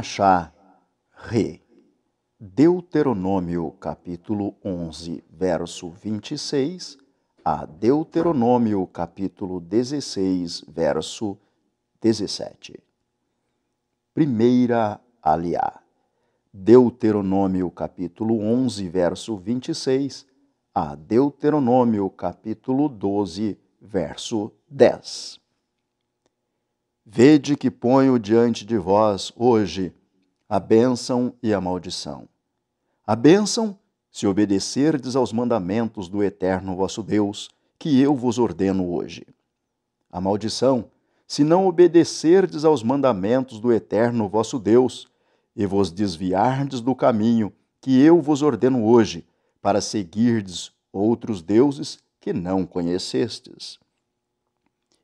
achar re. Deuteronômio capítulo 11, verso 26 a Deuteronômio capítulo 16, verso 17. Primeira aliá. Deuteronômio capítulo 11, verso 26 a Deuteronômio capítulo 12, verso 10. Vede que ponho diante de vós hoje a bênção e a maldição. A bênção, se obedecerdes aos mandamentos do Eterno vosso Deus, que eu vos ordeno hoje. A maldição, se não obedecerdes aos mandamentos do Eterno vosso Deus, e vos desviardes do caminho que eu vos ordeno hoje, para seguirdes outros deuses que não conhecestes.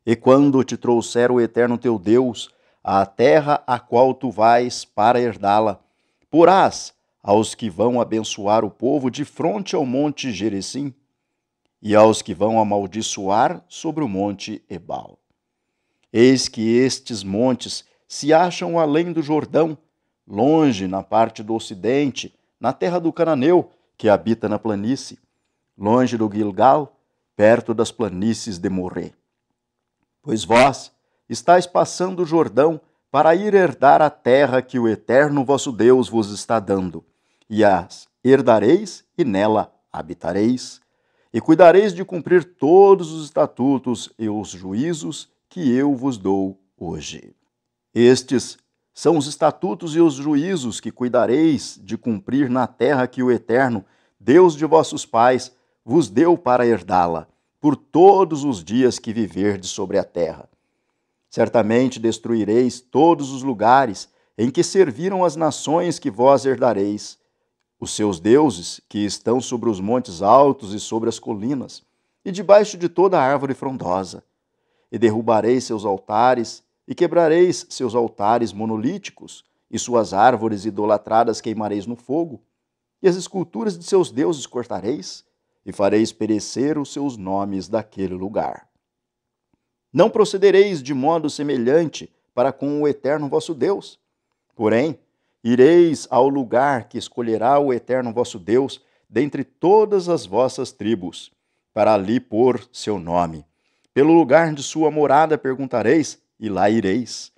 E quando te trouxer o Eterno teu Deus, à terra a qual tu vais para herdá-la, porás aos que vão abençoar o povo de frente ao monte Gerizim, e aos que vão amaldiçoar sobre o monte Ebal. Eis que estes montes se acham além do Jordão, longe na parte do ocidente, na terra do cananeu, que habita na planície, longe do Gilgal, perto das planícies de Moré. Pois vós estáis passando o Jordão para ir herdar a terra que o Eterno vosso Deus vos está dando, e as herdareis e nela habitareis, e cuidareis de cumprir todos os estatutos e os juízos que eu vos dou hoje. Estes são os estatutos e os juízos que cuidareis de cumprir na terra que o Eterno, Deus de vossos pais, vos deu para herdá-la, por todos os dias que viverdes sobre a terra. Certamente destruireis todos os lugares em que serviram as nações que vós herdareis, os seus deuses que estão sobre os montes altos e sobre as colinas, e debaixo de toda árvore frondosa. E derrubareis seus altares, e quebrareis seus altares monolíticos, e suas árvores idolatradas queimareis no fogo, e as esculturas de seus deuses cortareis, e fareis perecer os seus nomes daquele lugar. Não procedereis de modo semelhante para com o eterno vosso Deus. Porém, ireis ao lugar que escolherá o eterno vosso Deus dentre todas as vossas tribos, para ali pôr seu nome. Pelo lugar de sua morada perguntareis, e lá ireis.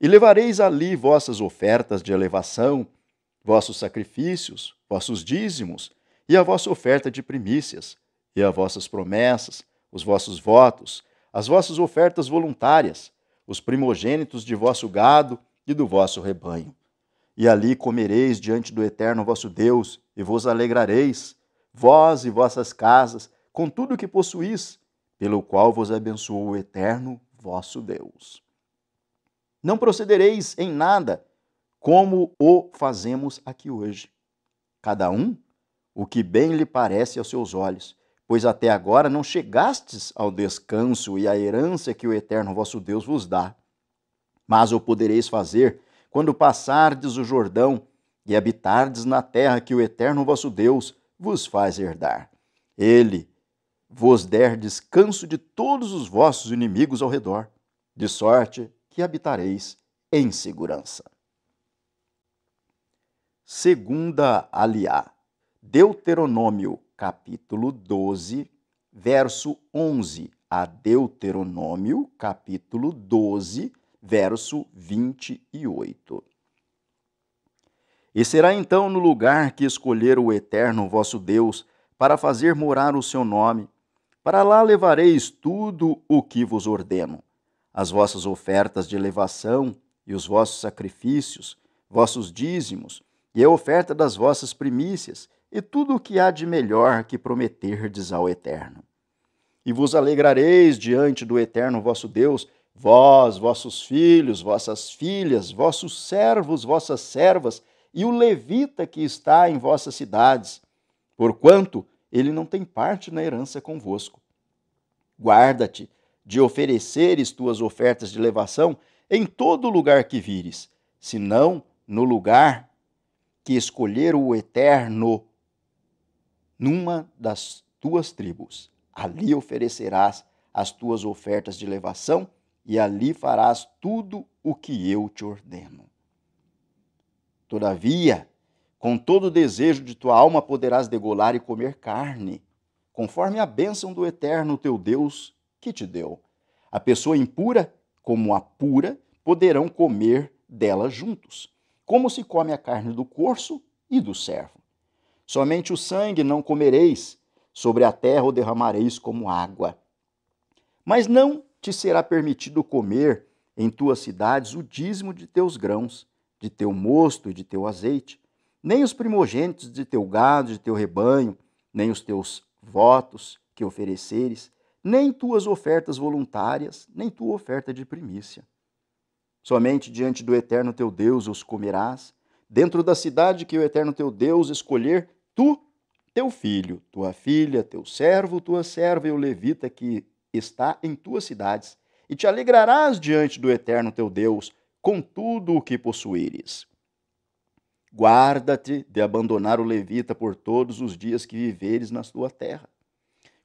E levareis ali vossas ofertas de elevação, vossos sacrifícios, vossos dízimos, e a vossa oferta de primícias, e as vossas promessas, os vossos votos, as vossas ofertas voluntárias, os primogênitos de vosso gado e do vosso rebanho. E ali comereis diante do Eterno vosso Deus, e vos alegrareis, vós e vossas casas, com tudo o que possuís, pelo qual vos abençoou o Eterno vosso Deus. Não procedereis em nada como o fazemos aqui hoje. Cada um o que bem lhe parece aos seus olhos, pois até agora não chegastes ao descanso e à herança que o Eterno vosso Deus vos dá. Mas o podereis fazer quando passardes o Jordão e habitardes na terra que o Eterno vosso Deus vos faz herdar. Ele vos der descanso de todos os vossos inimigos ao redor, de sorte que habitareis em segurança. Segunda aliá. Deuteronômio, capítulo 12, verso 11 a Deuteronômio, capítulo 12, verso 28. E será então no lugar que escolher o Eterno vosso Deus, para fazer morar o seu nome, para lá levareis tudo o que vos ordeno: as vossas ofertas de elevação e os vossos sacrifícios, vossos dízimos, e a oferta das vossas primícias, e tudo o que há de melhor que prometerdes ao Eterno. E vos alegrareis diante do Eterno vosso Deus, vós, vossos filhos, vossas filhas, vossos servos, vossas servas, e o levita que está em vossas cidades, porquanto ele não tem parte na herança convosco. Guarda-te de ofereceres tuas ofertas de levação em todo lugar que vires, senão no lugar que escolher o Eterno numa das tuas tribos. Ali oferecerás as tuas ofertas de elevação e ali farás tudo o que eu te ordeno. Todavia, com todo o desejo de tua alma poderás degolar e comer carne, conforme a bênção do Eterno teu Deus que te deu. A pessoa impura, como a pura, poderão comer dela juntos, como se come a carne do corso e do servo. Somente o sangue não comereis, sobre a terra o derramareis como água. Mas não te será permitido comer em tuas cidades o dízimo de teus grãos, de teu mosto e de teu azeite, nem os primogênitos de teu gado, de teu rebanho, nem os teus votos que ofereceres, nem tuas ofertas voluntárias, nem tua oferta de primícia. Somente diante do Eterno teu Deus os comerás, dentro da cidade que o Eterno teu Deus escolher, Tu, teu filho, tua filha, teu servo, tua serva e o levita que está em tuas cidades, e te alegrarás diante do eterno teu Deus com tudo o que possuíres. Guarda-te de abandonar o levita por todos os dias que viveres na tua terra.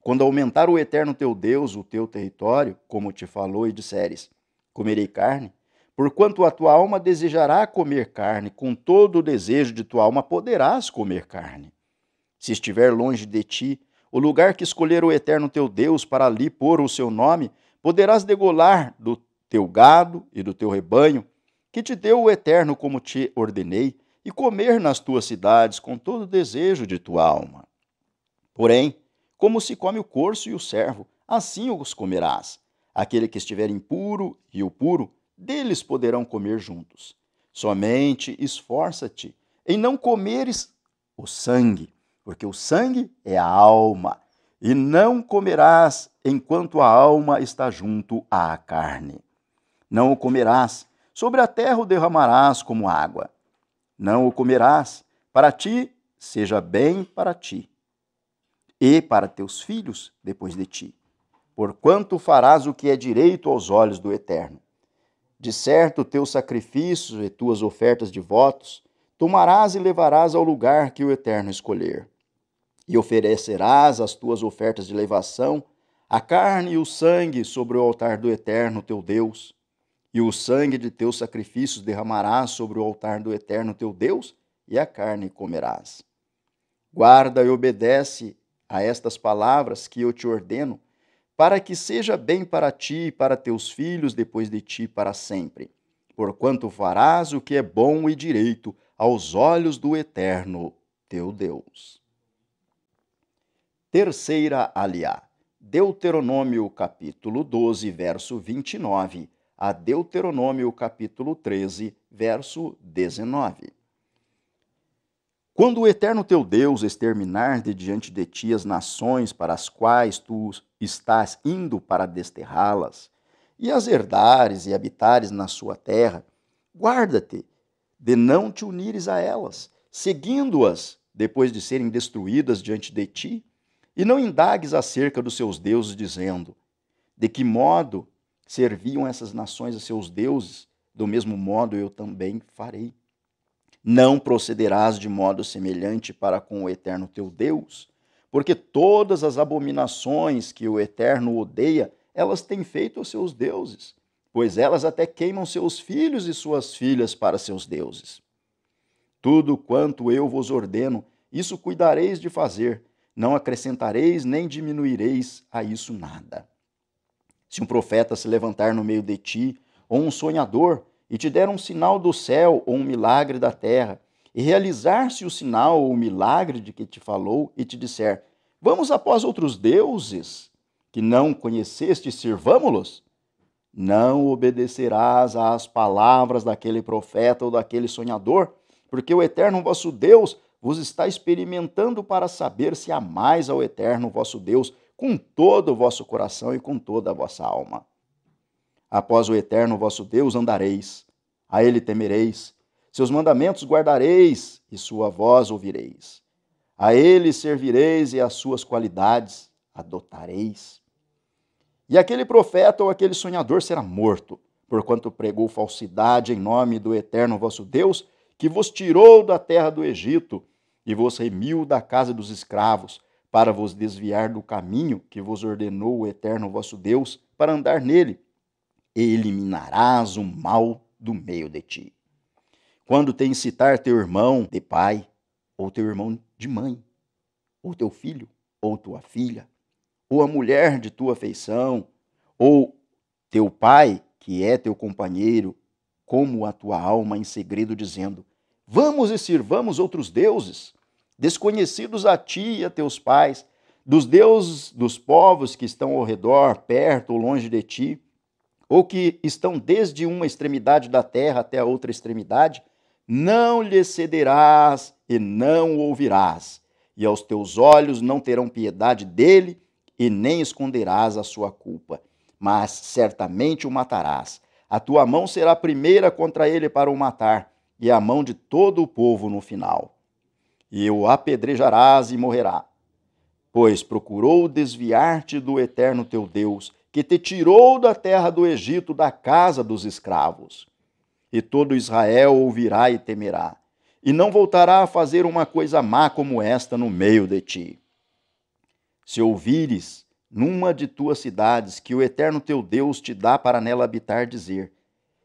Quando aumentar o eterno teu Deus o teu território, como te falou e disseres, comerei carne, porquanto a tua alma desejará comer carne, com todo o desejo de tua alma poderás comer carne. Se estiver longe de ti, o lugar que escolher o Eterno teu Deus para ali pôr o seu nome, poderás degolar do teu gado e do teu rebanho, que te deu o Eterno como te ordenei, e comer nas tuas cidades com todo o desejo de tua alma. Porém, como se come o corso e o servo, assim os comerás. Aquele que estiver impuro e o puro, deles poderão comer juntos. Somente esforça-te em não comeres o sangue, porque o sangue é a alma, e não comerás enquanto a alma está junto à carne. Não o comerás, sobre a terra o derramarás como água. Não o comerás, para ti seja bem para ti, e para teus filhos depois de ti, porquanto farás o que é direito aos olhos do Eterno. De certo, teus sacrifícios e tuas ofertas de votos tomarás e levarás ao lugar que o Eterno escolher e oferecerás as tuas ofertas de elevação a carne e o sangue sobre o altar do Eterno teu Deus, e o sangue de teus sacrifícios derramarás sobre o altar do Eterno teu Deus, e a carne comerás. Guarda e obedece a estas palavras que eu te ordeno, para que seja bem para ti e para teus filhos depois de ti para sempre. Porquanto farás o que é bom e direito aos olhos do Eterno teu Deus. Terceira aliá. Deuteronômio capítulo 12, verso 29 a Deuteronômio capítulo 13, verso 19. Quando o eterno teu Deus exterminar de diante de ti as nações para as quais tu estás indo para desterrá-las, e as herdares e habitares na sua terra, guarda-te de não te unires a elas, seguindo-as depois de serem destruídas diante de ti, e não indagues acerca dos seus deuses, dizendo: De que modo serviam essas nações a seus deuses? Do mesmo modo eu também farei. Não procederás de modo semelhante para com o eterno teu Deus, porque todas as abominações que o eterno odeia, elas têm feito aos seus deuses, pois elas até queimam seus filhos e suas filhas para seus deuses. Tudo quanto eu vos ordeno, isso cuidareis de fazer não acrescentareis nem diminuireis a isso nada. Se um profeta se levantar no meio de ti, ou um sonhador, e te der um sinal do céu ou um milagre da terra, e realizar-se o sinal ou o milagre de que te falou, e te disser: Vamos após outros deuses que não conheceste, sirvamo-los? Não obedecerás às palavras daquele profeta ou daquele sonhador, porque o eterno vosso Deus vos está experimentando para saber se amais ao Eterno vosso Deus com todo o vosso coração e com toda a vossa alma. Após o Eterno vosso Deus andareis, a ele temereis, seus mandamentos guardareis e sua voz ouvireis. A ele servireis e as suas qualidades adotareis. E aquele profeta ou aquele sonhador será morto, porquanto pregou falsidade em nome do Eterno vosso Deus, que vos tirou da terra do Egito, e vos remiu da casa dos escravos, para vos desviar do caminho que vos ordenou o eterno vosso Deus, para andar nele. E eliminarás o mal do meio de ti. Quando te incitar teu irmão de pai, ou teu irmão de mãe, ou teu filho, ou tua filha, ou a mulher de tua afeição, ou teu pai, que é teu companheiro, como a tua alma em segredo, dizendo: Vamos e sirvamos outros deuses, desconhecidos a ti e a teus pais, dos deuses dos povos que estão ao redor, perto ou longe de ti, ou que estão desde uma extremidade da terra até a outra extremidade, não lhe cederás e não ouvirás, e aos teus olhos não terão piedade dele, e nem esconderás a sua culpa, mas certamente o matarás. A tua mão será a primeira contra ele para o matar, e a mão de todo o povo no final e o apedrejarás e morrerá. Pois procurou desviar-te do eterno teu Deus, que te tirou da terra do Egito, da casa dos escravos. E todo Israel ouvirá e temerá, e não voltará a fazer uma coisa má como esta no meio de ti. Se ouvires numa de tuas cidades que o eterno teu Deus te dá para nela habitar, dizer: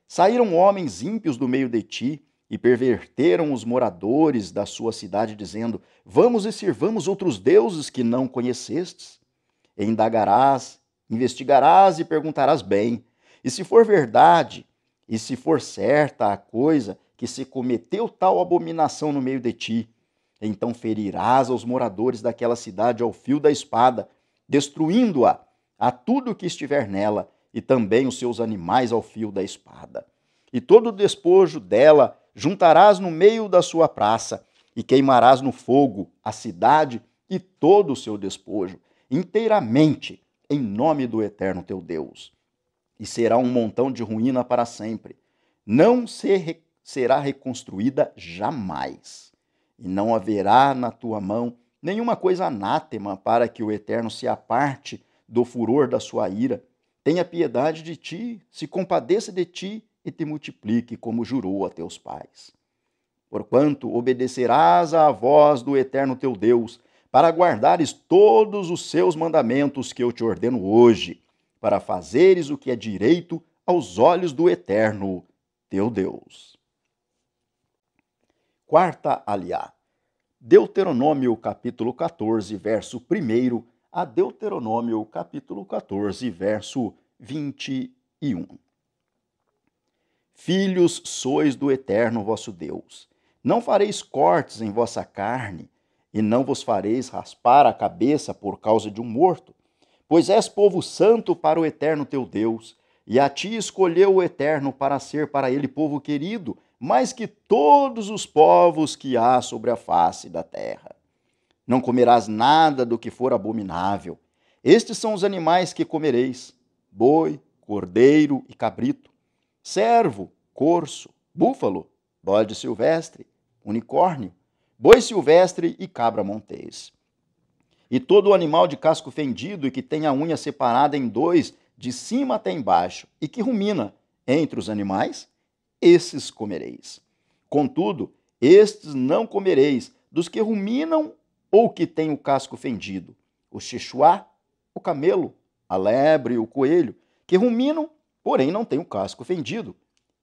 Saíram homens ímpios do meio de ti, e perverteram os moradores da sua cidade, dizendo: Vamos e sirvamos outros deuses que não conhecestes. E indagarás, investigarás e perguntarás bem. E se for verdade, e se for certa a coisa que se cometeu tal abominação no meio de ti, então ferirás aos moradores daquela cidade ao fio da espada, destruindo-a, a tudo que estiver nela, e também os seus animais ao fio da espada. E todo o despojo dela juntarás no meio da sua praça, e queimarás no fogo a cidade e todo o seu despojo, inteiramente, em nome do eterno teu Deus. E será um montão de ruína para sempre. Não se será reconstruída jamais. E não haverá na tua mão nenhuma coisa anátema para que o Eterno se aparte do furor da sua ira. Tenha piedade de ti, se compadeça de ti e te multiplique como jurou a teus pais. Porquanto obedecerás à voz do eterno teu Deus, para guardares todos os seus mandamentos que eu te ordeno hoje, para fazeres o que é direito aos olhos do eterno teu Deus. Quarta aliá. Deuteronômio capítulo 14, verso 1 a Deuteronômio capítulo 14, verso 21. Filhos sois do Eterno vosso Deus. Não fareis cortes em vossa carne, e não vos fareis raspar a cabeça por causa de um morto, pois és povo santo para o Eterno teu Deus, e a ti escolheu o Eterno para ser para ele povo querido, mais que todos os povos que há sobre a face da terra. Não comerás nada do que for abominável. Estes são os animais que comereis: boi, cordeiro e cabrito servo, corso, búfalo, bode silvestre, unicórnio, boi silvestre e cabra montês. E todo animal de casco fendido e que tem a unha separada em dois, de cima até embaixo, e que rumina entre os animais, esses comereis. Contudo, estes não comereis dos que ruminam ou que têm o casco fendido, o chichuá, o camelo, a lebre, o coelho, que ruminam porém não tem o casco fendido,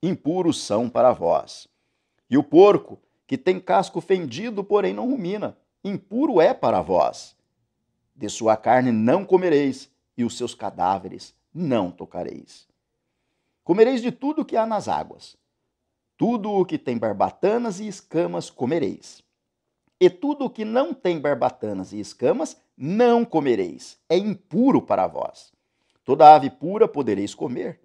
impuros são para vós. E o porco, que tem casco fendido, porém não rumina, impuro é para vós. De sua carne não comereis, e os seus cadáveres não tocareis. Comereis de tudo que há nas águas, tudo o que tem barbatanas e escamas comereis. E tudo o que não tem barbatanas e escamas não comereis, é impuro para vós. Toda ave pura podereis comer,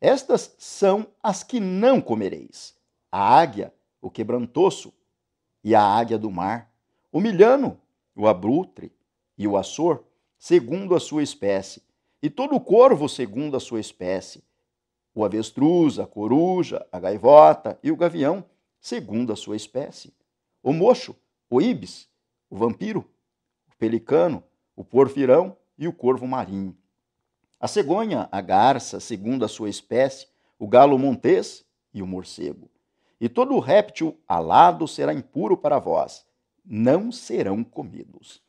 estas são as que não comereis: a águia, o quebrantoso, e a águia do mar, o milhano, o abutre e o açor, segundo a sua espécie, e todo o corvo segundo a sua espécie, o avestruz, a coruja, a gaivota e o gavião, segundo a sua espécie, o mocho, o ibis, o vampiro, o pelicano, o porfirão e o corvo marinho. A cegonha, a garça, segundo a sua espécie, o galo montês e o morcego. E todo réptil alado será impuro para vós, não serão comidos.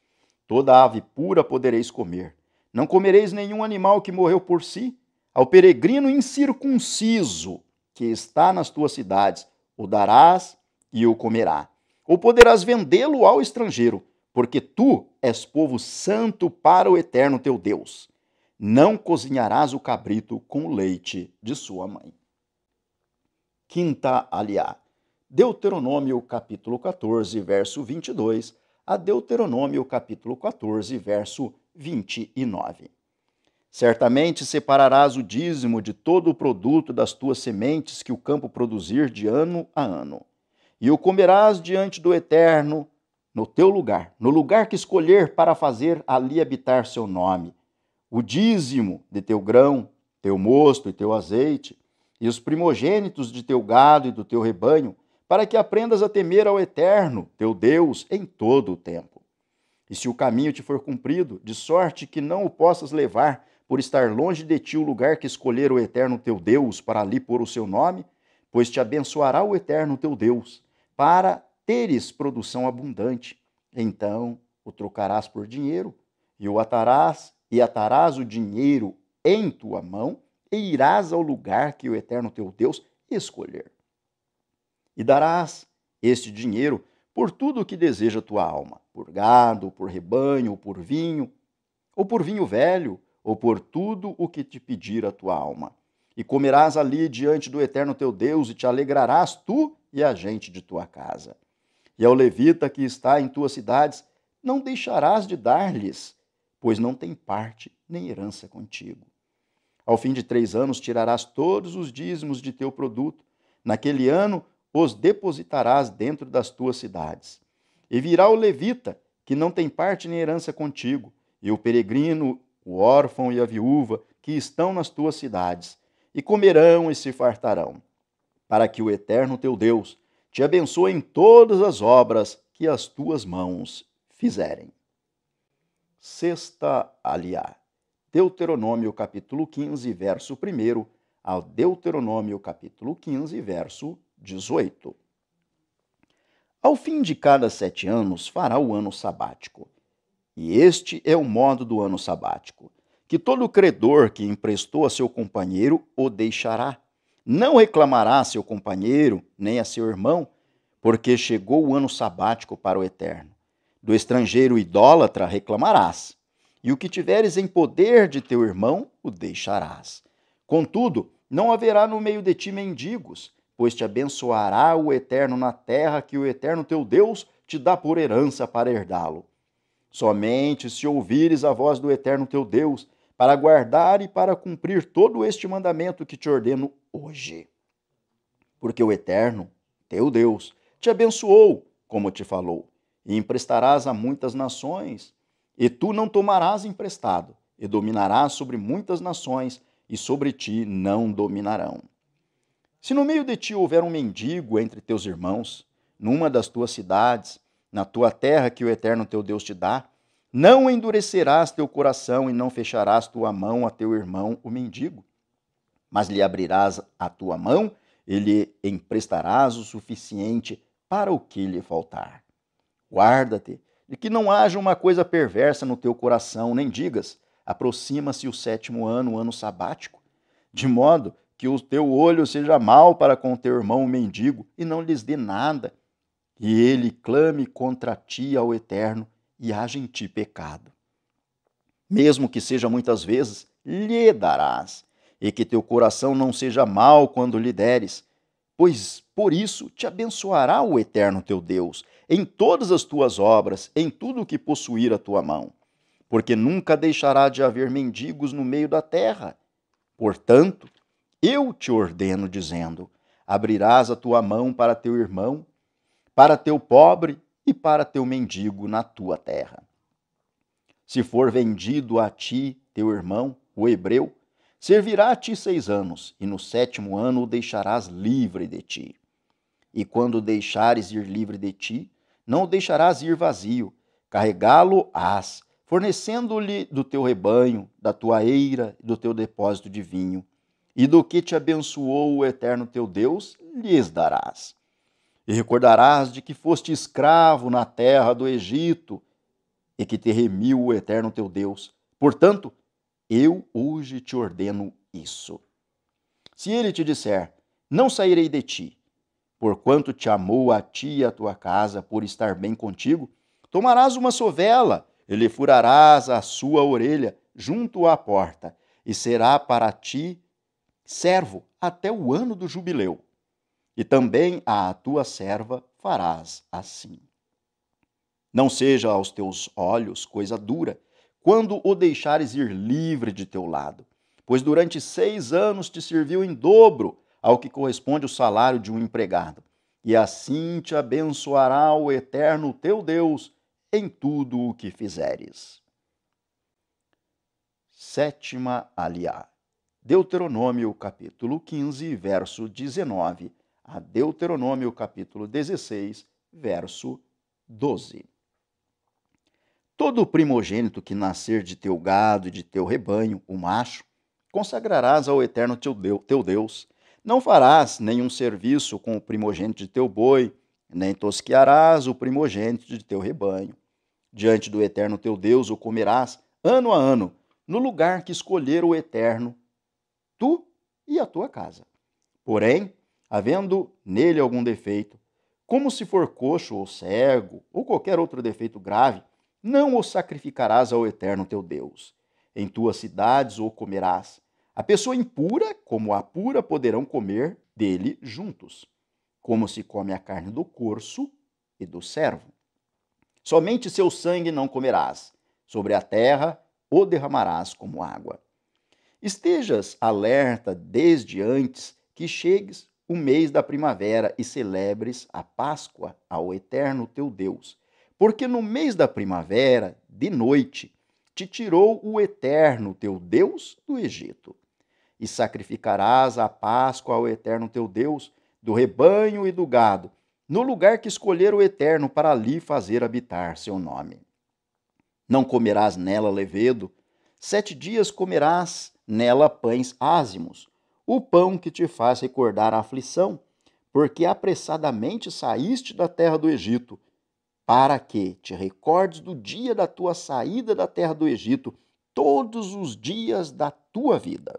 Toda ave pura podereis comer. Não comereis nenhum animal que morreu por si. Ao peregrino incircunciso que está nas tuas cidades, o darás e o comerá. Ou poderás vendê-lo ao estrangeiro, porque tu és povo santo para o eterno teu Deus não cozinharás o cabrito com o leite de sua mãe. Quinta aliá. Deuteronômio capítulo 14, verso 22 a Deuteronômio capítulo 14, verso 29. Certamente separarás o dízimo de todo o produto das tuas sementes que o campo produzir de ano a ano, e o comerás diante do Eterno no teu lugar, no lugar que escolher para fazer ali habitar seu nome o dízimo de teu grão, teu mosto e teu azeite, e os primogênitos de teu gado e do teu rebanho, para que aprendas a temer ao Eterno, teu Deus, em todo o tempo. E se o caminho te for cumprido, de sorte que não o possas levar, por estar longe de ti o lugar que escolher o Eterno teu Deus para ali pôr o seu nome, pois te abençoará o Eterno teu Deus, para teres produção abundante. Então o trocarás por dinheiro, e o atarás e atarás o dinheiro em tua mão, e irás ao lugar que o Eterno teu Deus escolher. E darás este dinheiro por tudo o que deseja tua alma, por gado, por rebanho, ou por vinho, ou por vinho velho, ou por tudo o que te pedir a tua alma. E comerás ali diante do Eterno teu Deus, e te alegrarás tu e a gente de tua casa. E ao levita que está em tuas cidades, não deixarás de dar-lhes pois não tem parte nem herança contigo. Ao fim de três anos tirarás todos os dízimos de teu produto, naquele ano os depositarás dentro das tuas cidades. E virá o levita, que não tem parte nem herança contigo, e o peregrino, o órfão e a viúva, que estão nas tuas cidades, e comerão e se fartarão, para que o eterno teu Deus te abençoe em todas as obras que as tuas mãos fizerem sexta aliá. Deuteronômio capítulo 15, verso 1 ao Deuteronômio capítulo 15, verso 18. Ao fim de cada sete anos fará o ano sabático. E este é o modo do ano sabático: que todo credor que emprestou a seu companheiro o deixará. Não reclamará a seu companheiro nem a seu irmão, porque chegou o ano sabático para o eterno. Do estrangeiro idólatra reclamarás, e o que tiveres em poder de teu irmão, o deixarás. Contudo, não haverá no meio de ti mendigos, pois te abençoará o Eterno na terra que o Eterno teu Deus te dá por herança para herdá-lo. Somente se ouvires a voz do Eterno teu Deus, para guardar e para cumprir todo este mandamento que te ordeno hoje. Porque o Eterno, teu Deus, te abençoou, como te falou e emprestarás a muitas nações, e tu não tomarás emprestado, e dominarás sobre muitas nações, e sobre ti não dominarão. Se no meio de ti houver um mendigo entre teus irmãos, numa das tuas cidades, na tua terra que o Eterno teu Deus te dá, não endurecerás teu coração e não fecharás tua mão a teu irmão, o mendigo, mas lhe abrirás a tua mão e lhe emprestarás o suficiente para o que lhe faltar. Guarda-te de que não haja uma coisa perversa no teu coração, nem digas: aproxima-se o sétimo ano, o ano sabático, de modo que o teu olho seja mal para com teu irmão o mendigo e não lhes dê nada, e ele clame contra ti ao eterno e haja em ti pecado. Mesmo que seja muitas vezes, lhe darás, e que teu coração não seja mal quando lhe deres, pois por isso te abençoará o eterno teu Deus em todas as tuas obras, em tudo o que possuir a tua mão, porque nunca deixará de haver mendigos no meio da terra. Portanto, eu te ordeno, dizendo: abrirás a tua mão para teu irmão, para teu pobre e para teu mendigo na tua terra. Se for vendido a ti, teu irmão, o hebreu, servirá a ti seis anos, e no sétimo ano o deixarás livre de ti. E quando deixares ir livre de ti, não o deixarás ir vazio, carregá-lo-ás, fornecendo-lhe do teu rebanho, da tua eira e do teu depósito de vinho. E do que te abençoou o eterno teu Deus, lhes darás. E recordarás de que foste escravo na terra do Egito, e que te remiu o eterno teu Deus. Portanto, eu hoje te ordeno isso. Se ele te disser, não sairei de ti, Porquanto te amou a ti e a tua casa por estar bem contigo, tomarás uma sovela, lhe furarás a sua orelha junto à porta, e será para ti servo até o ano do jubileu. E também à tua serva farás assim. Não seja aos teus olhos coisa dura, quando o deixares ir livre de teu lado, pois durante seis anos te serviu em dobro ao que corresponde o salário de um empregado. E assim te abençoará o eterno teu Deus em tudo o que fizeres. Sétima aliá. Deuteronômio capítulo 15, verso 19 a Deuteronômio capítulo 16, verso 12. Todo primogênito que nascer de teu gado e de teu rebanho, o macho, consagrarás ao eterno teu Deus não farás nenhum serviço com o primogênito de teu boi, nem tosquearás o primogênito de teu rebanho. Diante do Eterno teu Deus o comerás ano a ano, no lugar que escolher o Eterno, tu e a tua casa. Porém, havendo nele algum defeito, como se for coxo ou cego, ou qualquer outro defeito grave, não o sacrificarás ao Eterno teu Deus. Em tuas cidades o comerás, a pessoa impura, como a pura, poderão comer dele juntos, como se come a carne do corso e do servo. Somente seu sangue não comerás, sobre a terra o derramarás como água. Estejas alerta desde antes que chegues o mês da primavera e celebres a Páscoa ao Eterno teu Deus, porque no mês da primavera, de noite, te tirou o Eterno teu Deus do Egito e sacrificarás a Páscoa ao Eterno teu Deus, do rebanho e do gado, no lugar que escolher o Eterno para ali fazer habitar seu nome. Não comerás nela levedo, sete dias comerás nela pães ázimos, o pão que te faz recordar a aflição, porque apressadamente saíste da terra do Egito, para que te recordes do dia da tua saída da terra do Egito, todos os dias da tua vida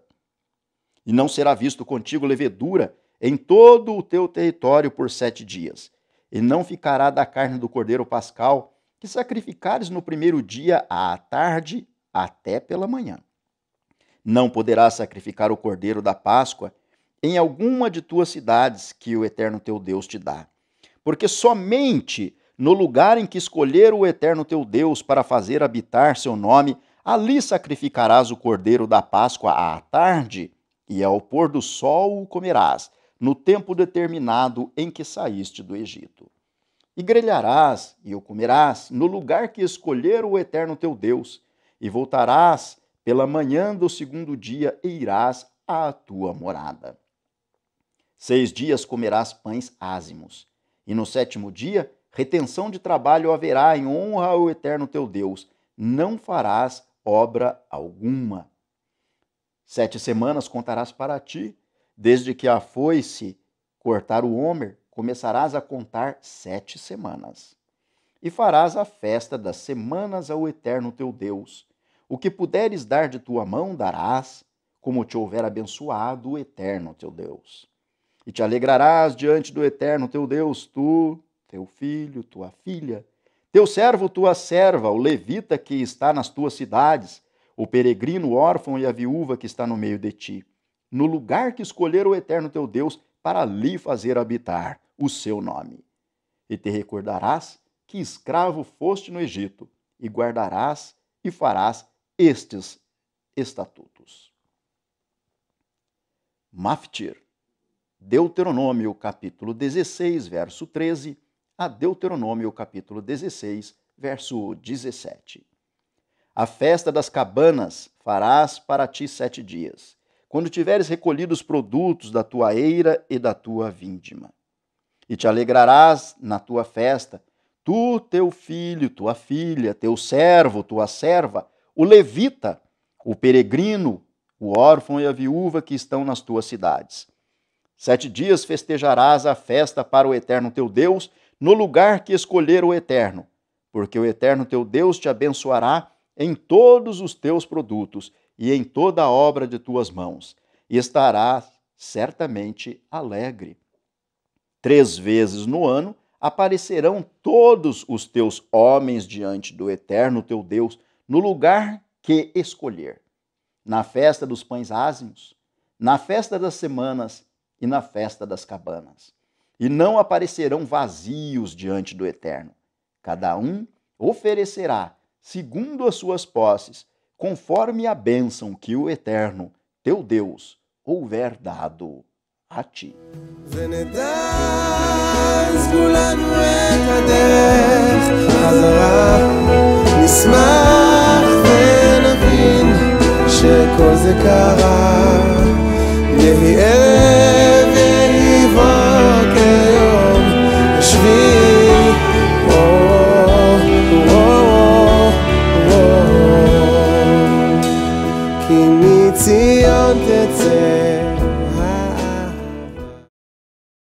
e não será visto contigo levedura em todo o teu território por sete dias. E não ficará da carne do cordeiro pascal que sacrificares no primeiro dia à tarde até pela manhã. Não poderás sacrificar o cordeiro da Páscoa em alguma de tuas cidades que o Eterno teu Deus te dá, porque somente no lugar em que escolher o Eterno teu Deus para fazer habitar seu nome, ali sacrificarás o cordeiro da Páscoa à tarde e ao pôr do sol o comerás, no tempo determinado em que saíste do Egito. E grelharás, e o comerás, no lugar que escolher o Eterno teu Deus, e voltarás pela manhã do segundo dia e irás à tua morada. Seis dias comerás pães ázimos, e no sétimo dia retenção de trabalho haverá em honra ao Eterno teu Deus, não farás obra alguma. Sete semanas contarás para ti, desde que a foice cortar o homer, começarás a contar sete semanas. E farás a festa das semanas ao Eterno teu Deus. O que puderes dar de tua mão, darás, como te houver abençoado o Eterno teu Deus. E te alegrarás diante do Eterno teu Deus, tu, teu filho, tua filha, teu servo, tua serva, o levita que está nas tuas cidades, o peregrino, o órfão e a viúva que está no meio de ti, no lugar que escolher o eterno teu Deus para ali fazer habitar o seu nome. E te recordarás que escravo foste no Egito, e guardarás e farás estes estatutos. Maftir. Deuteronômio capítulo 16, verso 13 a Deuteronômio capítulo 16, verso 17. A festa das cabanas farás para ti sete dias, quando tiveres recolhido os produtos da tua eira e da tua vindima. E te alegrarás na tua festa, tu, teu filho, tua filha, teu servo, tua serva, o levita, o peregrino, o órfão e a viúva que estão nas tuas cidades. Sete dias festejarás a festa para o Eterno teu Deus, no lugar que escolher o Eterno, porque o Eterno teu Deus te abençoará em todos os teus produtos e em toda a obra de tuas mãos, e estarás certamente alegre. Três vezes no ano aparecerão todos os teus homens diante do Eterno teu Deus, no lugar que escolher: na festa dos pães ázimos, na festa das semanas e na festa das cabanas. E não aparecerão vazios diante do Eterno. Cada um oferecerá segundo as suas posses, conforme a bênção que o Eterno, teu Deus, houver dado a ti. שכל זה קרה, יהי אל